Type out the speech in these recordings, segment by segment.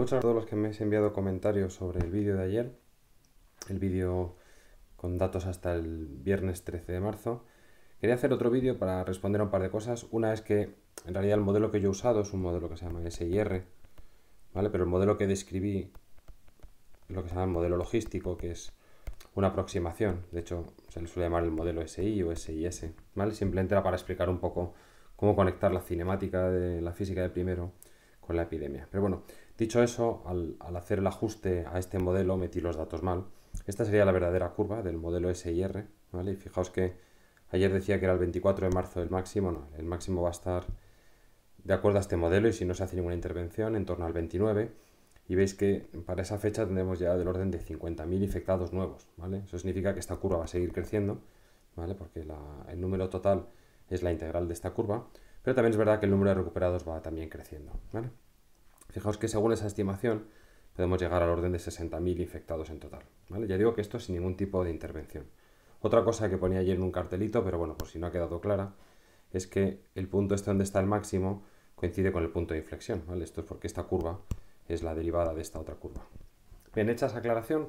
Muchas gracias a todos los que me habéis enviado comentarios sobre el vídeo de ayer, el vídeo con datos hasta el viernes 13 de marzo. Quería hacer otro vídeo para responder a un par de cosas. Una es que en realidad el modelo que yo he usado es un modelo que se llama SIR, ¿vale? Pero el modelo que describí es lo que se llama el modelo logístico, que es una aproximación. De hecho, se le suele llamar el modelo SI o SIS, ¿vale? Simplemente era para explicar un poco cómo conectar la cinemática de la física de primero con la epidemia. Pero bueno, Dicho eso, al, hacer el ajuste a este modelo metí los datos mal. Esta sería la verdadera curva del modelo SIR, ¿vale? Y fijaos que ayer decía que era el 24 de marzo el máximo, no, el máximo va a estar de acuerdo a este modelo y si no se hace ninguna intervención en torno al 29 y veis que para esa fecha tendremos ya del orden de 50.000 infectados nuevos, ¿vale? Eso significa que esta curva va a seguir creciendo, ¿vale? Porque el número total es la integral de esta curva, pero también es verdad que el número de recuperados va también creciendo, Fijaos que según esa estimación podemos llegar al orden de 60.000 infectados en total. ¿vale? Ya digo que esto sin ningún tipo de intervención. Otra cosa que ponía ayer en un cartelito, pero bueno, por si no ha quedado clara, es que el punto este donde está el máximo coincide con el punto de inflexión. ¿vale? Esto es porque esta curva es la derivada de esta otra curva. Bien, hecha esa aclaración,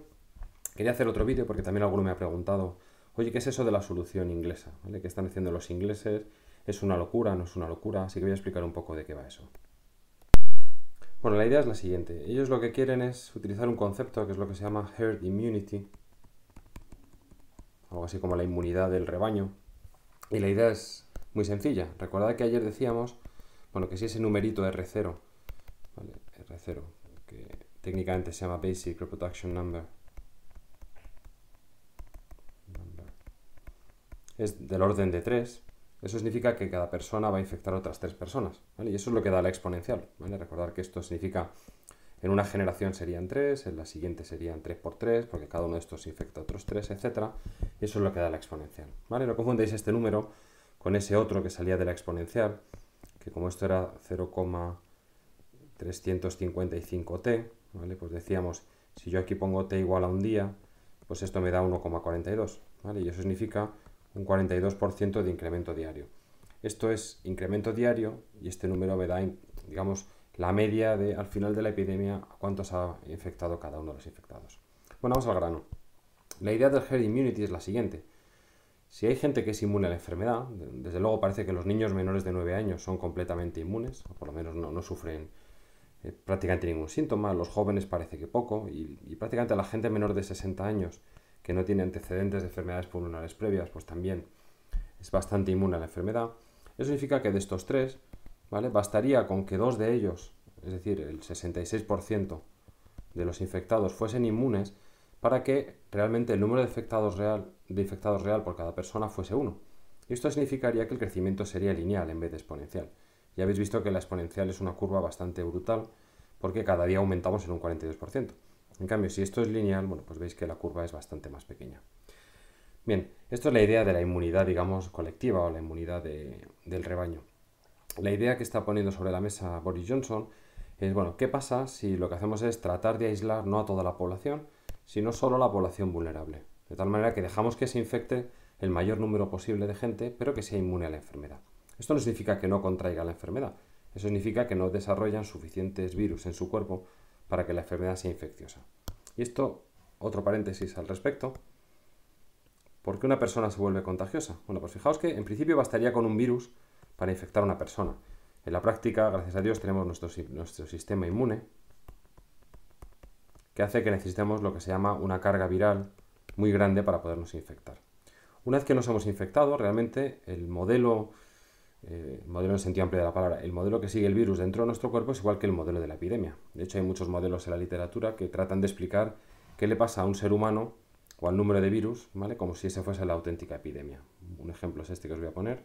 quería hacer otro vídeo porque también alguno me ha preguntado, oye, ¿qué es eso de la solución inglesa? ¿Qué están haciendo los ingleses? ¿Es una locura? ¿No es una locura? Así que voy a explicar un poco de qué va eso. Bueno, la idea es la siguiente. Ellos lo que quieren es utilizar un concepto que es lo que se llama herd immunity, algo así como la inmunidad del rebaño. Y la idea es muy sencilla. Recordad que ayer decíamos, bueno, que si ese numerito R0, r R0, que técnicamente se llama Basic Reproduction Number, es del orden de 3, eso significa que cada persona va a infectar a otras tres personas, ¿vale? Y eso es lo que da la exponencial, ¿vale? Recordar que esto significa en una generación serían tres, en la siguiente serían tres por tres, porque cada uno de estos infecta a otros tres, etcétera, Y eso es lo que da la exponencial, ¿vale? No confundáis este número con ese otro que salía de la exponencial, que como esto era 0,355t, ¿vale? Pues decíamos, si yo aquí pongo t igual a un día, pues esto me da 1,42, ¿vale? Y eso significa un 42% de incremento diario. Esto es incremento diario y este número me da, digamos, la media de al final de la epidemia a cuántos ha infectado cada uno de los infectados. Bueno, vamos al grano. La idea del herd immunity es la siguiente. Si hay gente que es inmune a la enfermedad, desde luego parece que los niños menores de 9 años son completamente inmunes, o por lo menos no, sufren eh, prácticamente ningún síntoma, los jóvenes parece que poco, y, y prácticamente la gente menor de 60 años que no tiene antecedentes de enfermedades pulmonares previas, pues también es bastante inmune a la enfermedad. Eso significa que de estos tres, ¿vale? Bastaría con que dos de ellos, es decir, el 66% de los infectados fuesen inmunes para que realmente el número de infectados real, de infectados real por cada persona fuese uno. Y esto significaría que el crecimiento sería lineal en vez de exponencial. Ya habéis visto que la exponencial es una curva bastante brutal porque cada día aumentamos en un 42%. En cambio, si esto es lineal, bueno, pues veis que la curva es bastante más pequeña. Bien, esto es la idea de la inmunidad, digamos, colectiva o la inmunidad del rebaño. La idea que está poniendo sobre la mesa Boris Johnson es, bueno, ¿qué pasa si lo que hacemos es tratar de aislar no a toda la población, sino solo a la población vulnerable? De tal manera que dejamos que se infecte el mayor número posible de gente, pero que sea inmune a la enfermedad. Esto no significa que no contraiga la enfermedad, eso significa que no desarrollan suficientes virus en su cuerpo para que la enfermedad sea infecciosa. Y esto, otro paréntesis al respecto. ¿Por qué una persona se vuelve contagiosa? Bueno, pues fijaos que en principio bastaría con un virus para infectar a una persona. En la práctica, gracias a Dios, tenemos nuestro, nuestro sistema inmune, que hace que necesitemos lo que se llama una carga viral muy grande para podernos infectar. Una vez que nos hemos infectado, realmente el modelo eh, modelo en sentido amplio de la palabra, el modelo que sigue el virus dentro de nuestro cuerpo es igual que el modelo de la epidemia. De hecho, hay muchos modelos en la literatura que tratan de explicar qué le pasa a un ser humano o al número de virus, ¿vale? Como si ese fuese la auténtica epidemia. Un ejemplo es este que os voy a poner.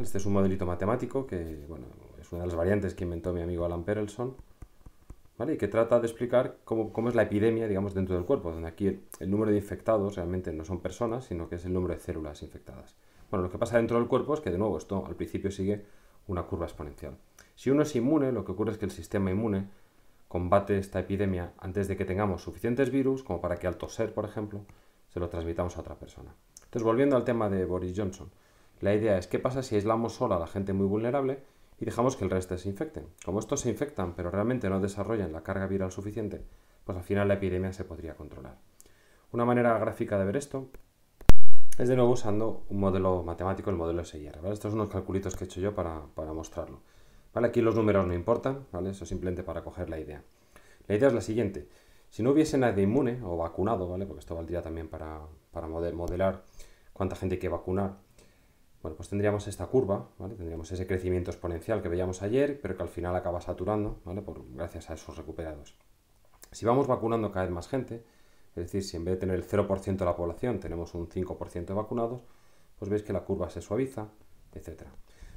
Este es un modelito matemático que, bueno, es una de las variantes que inventó mi amigo Alan Perelson, Y que trata de explicar cómo, es la epidemia, digamos, dentro del cuerpo, donde aquí el número de infectados realmente no son personas, sino que es el número de células infectadas. Bueno, lo que pasa dentro del cuerpo es que, de nuevo, esto al principio sigue una curva exponencial. Si uno es inmune, lo que ocurre es que el sistema inmune combate esta epidemia antes de que tengamos suficientes virus como para que al toser, por ejemplo, se lo transmitamos a otra persona. Entonces, volviendo al tema de Boris Johnson, la idea es qué pasa si aislamos sola a la gente muy vulnerable y dejamos que el resto se infecten. Como estos se infectan pero realmente no desarrollan la carga viral suficiente, pues al final la epidemia se podría controlar. Una manera gráfica de ver esto es de nuevo usando un modelo matemático, el modelo SIR. Estos son unos calculitos que he hecho yo para, mostrarlo. ¿vale? Aquí los números no importan, ¿vale? eso simplemente para coger la idea. La idea es la siguiente. Si no hubiese nadie inmune o vacunado, ¿vale? porque esto valdría también para, modelar cuánta gente hay que vacunar, bueno, pues tendríamos esta curva, ¿vale? tendríamos ese crecimiento exponencial que veíamos ayer, pero que al final acaba saturando ¿vale? gracias a esos recuperados. Si vamos vacunando cada vez más gente, es decir, si en vez de tener el 0% de la población tenemos un 5% de vacunados, pues veis que la curva se suaviza, etc.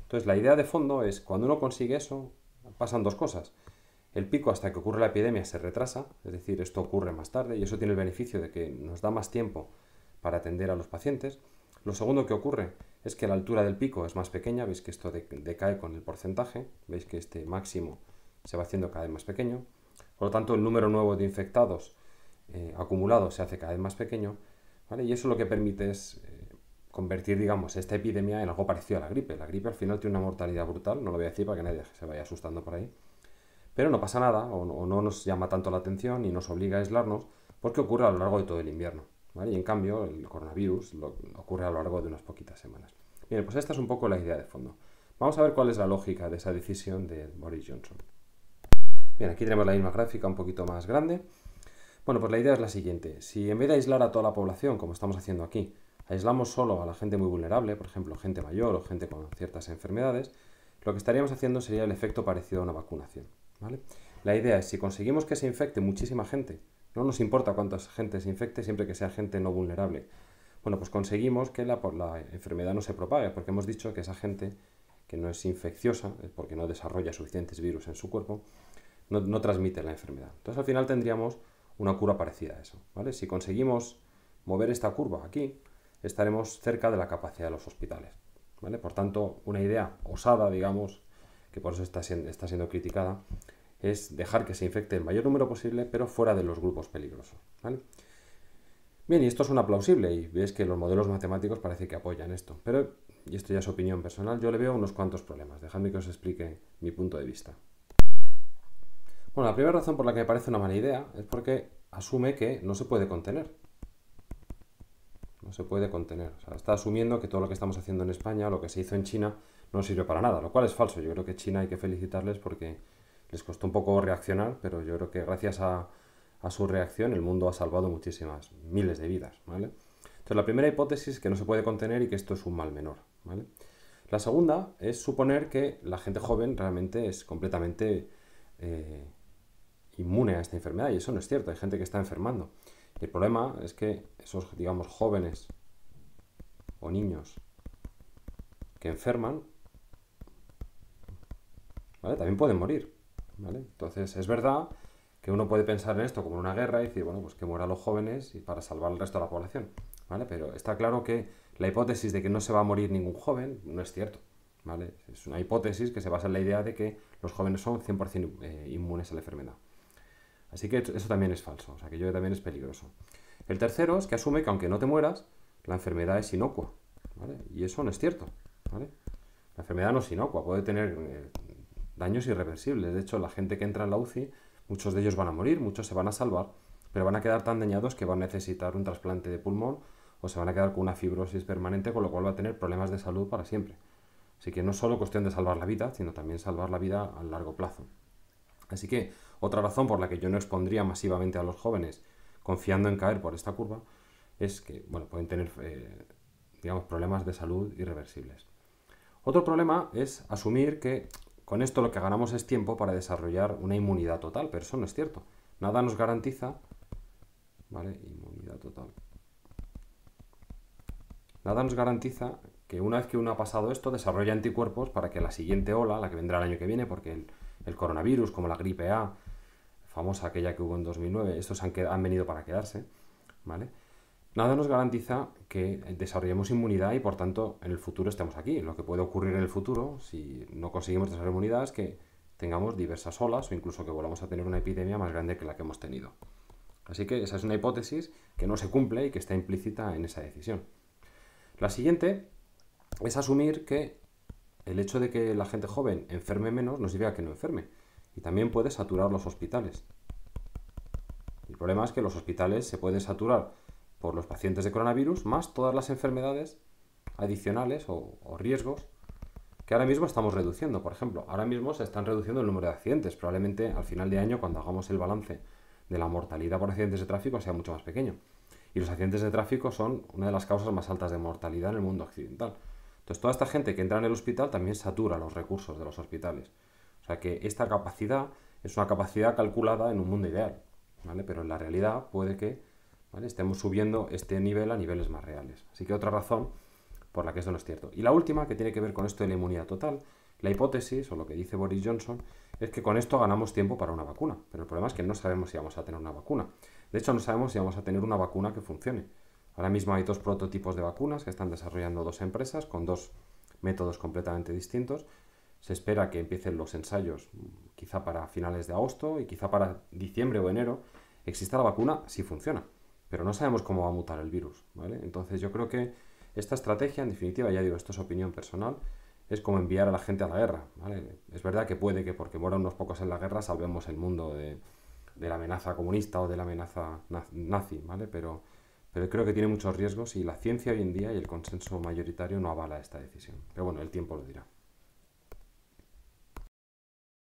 Entonces, la idea de fondo es, cuando uno consigue eso, pasan dos cosas. El pico hasta que ocurre la epidemia se retrasa, es decir, esto ocurre más tarde y eso tiene el beneficio de que nos da más tiempo para atender a los pacientes. Lo segundo que ocurre es que la altura del pico es más pequeña, veis que esto decae con el porcentaje, veis que este máximo se va haciendo cada vez más pequeño. Por lo tanto, el número nuevo de infectados eh, acumulado se hace cada vez más pequeño, Y eso lo que permite es eh, convertir, digamos, esta epidemia en algo parecido a la gripe. La gripe al final tiene una mortalidad brutal, no lo voy a decir para que nadie se vaya asustando por ahí, pero no pasa nada o, no nos llama tanto la atención y nos obliga a aislarnos porque ocurre a lo largo de todo el invierno, Y en cambio el coronavirus lo, ocurre a lo largo de unas poquitas semanas. Bien, pues esta es un poco la idea de fondo. Vamos a ver cuál es la lógica de esa decisión de Boris Johnson. Bien, aquí tenemos la misma gráfica un poquito más grande. Bueno, pues la idea es la siguiente. Si en vez de aislar a toda la población, como estamos haciendo aquí, aislamos solo a la gente muy vulnerable, por ejemplo, gente mayor o gente con ciertas enfermedades, lo que estaríamos haciendo sería el efecto parecido a una vacunación. ¿vale? La idea es, si conseguimos que se infecte muchísima gente, no nos importa cuánta gente se infecte siempre que sea gente no vulnerable, bueno, pues conseguimos que la, enfermedad no se propague, porque hemos dicho que esa gente que no es infecciosa, eh, porque no desarrolla suficientes virus en su cuerpo, no transmite la enfermedad. Entonces al final tendríamos una curva parecida a eso. ¿vale? Si conseguimos mover esta curva aquí, estaremos cerca de la capacidad de los hospitales. ¿vale? Por tanto, una idea osada, digamos, que por eso está siendo, criticada, es dejar que se infecte el mayor número posible, pero fuera de los grupos peligrosos. ¿vale? Bien, y esto suena plausible, y ves que los modelos matemáticos parece que apoyan esto, pero, y esto ya es opinión personal, yo le veo unos cuantos problemas. Dejadme que os explique mi punto de vista. Bueno, la primera razón por la que me parece una mala idea es porque asume que no se puede contener. No se puede contener. O sea, está asumiendo que todo lo que estamos haciendo en España, lo que se hizo en China, no sirve para nada, lo cual es falso. Yo creo que China hay que felicitarles porque les costó un poco reaccionar, pero yo creo que gracias a, su reacción el mundo ha salvado muchísimas, miles de vidas, ¿vale? Entonces la primera hipótesis es que no se puede contener y que esto es un mal menor, ¿vale? La segunda es suponer que la gente joven realmente es completamente eh, inmune a esta enfermedad y eso no es cierto, hay gente que está enfermando. el problema es que esos, digamos, jóvenes o niños que enferman, También pueden morir, Entonces, es verdad que uno puede pensar en esto como una guerra y decir, bueno, pues que mueran los jóvenes y para salvar al resto de la población, Pero está claro que la hipótesis de que no se va a morir ningún joven no es cierto, Es una hipótesis que se basa en la idea de que los jóvenes son 100% eh, inmunes a la enfermedad. Así que eso también es falso, o sea, que yo también es peligroso. El tercero es que asume que aunque no te mueras, la enfermedad es inocua, ¿vale? Y eso no es cierto, ¿vale? La enfermedad no es inocua, puede tener eh, daños irreversibles. De hecho, la gente que entra en la UCI, muchos de ellos van a morir, muchos se van a salvar, pero van a quedar tan dañados que van a necesitar un trasplante de pulmón o se van a quedar con una fibrosis permanente, con lo cual va a tener problemas de salud para siempre. Así que no es solo cuestión de salvar la vida, sino también salvar la vida a largo plazo. Así que otra razón por la que yo no expondría masivamente a los jóvenes confiando en caer por esta curva es que bueno, pueden tener eh, digamos, problemas de salud irreversibles. Otro problema es asumir que con esto lo que ganamos es tiempo para desarrollar una inmunidad total, pero eso no es cierto. Nada nos garantiza ¿vale? inmunidad total. Nada nos garantiza que una vez que uno ha pasado esto, desarrolle anticuerpos para que la siguiente ola, la que vendrá el año que viene, porque el coronavirus, como la gripe A, famosa aquella que hubo en 2009, estos han, han venido para quedarse, ¿vale? Nada nos garantiza que desarrollemos inmunidad y por tanto en el futuro estemos aquí. Lo que puede ocurrir en el futuro, si no conseguimos desarrollar inmunidad, es que tengamos diversas olas o incluso que volvamos a tener una epidemia más grande que la que hemos tenido. Así que esa es una hipótesis que no se cumple y que está implícita en esa decisión. La siguiente es asumir que el hecho de que la gente joven enferme menos no significa que no enferme y también puede saturar los hospitales. El problema es que los hospitales se pueden saturar por los pacientes de coronavirus más todas las enfermedades adicionales o, o riesgos que ahora mismo estamos reduciendo. Por ejemplo, ahora mismo se están reduciendo el número de accidentes. Probablemente al final de año, cuando hagamos el balance de la mortalidad por accidentes de tráfico, sea mucho más pequeño. Y los accidentes de tráfico son una de las causas más altas de mortalidad en el mundo occidental. Entonces, toda esta gente que entra en el hospital también satura los recursos de los hospitales sea que esta capacidad es una capacidad calculada en un mundo ideal, Pero en la realidad puede que estemos subiendo este nivel a niveles más reales. Así que otra razón por la que esto no es cierto. Y la última, que tiene que ver con esto de la inmunidad total, la hipótesis, o lo que dice Boris Johnson, es que con esto ganamos tiempo para una vacuna. Pero el problema es que no sabemos si vamos a tener una vacuna. De hecho, no sabemos si vamos a tener una vacuna que funcione. Ahora mismo hay dos prototipos de vacunas que están desarrollando dos empresas con dos métodos completamente distintos. Se espera que empiecen los ensayos quizá para finales de agosto y quizá para diciembre o enero exista la vacuna si funciona. Pero no sabemos cómo va a mutar el virus, ¿vale? Entonces yo creo que esta estrategia, en definitiva, ya digo, esto es opinión personal, es como enviar a la gente a la guerra, ¿vale? Es verdad que puede que porque mueran unos pocos en la guerra salvemos el mundo de, la amenaza comunista o de la amenaza nazi, ¿vale? Pero, pero creo que tiene muchos riesgos y la ciencia hoy en día y el consenso mayoritario no avala esta decisión. Pero bueno, el tiempo lo dirá.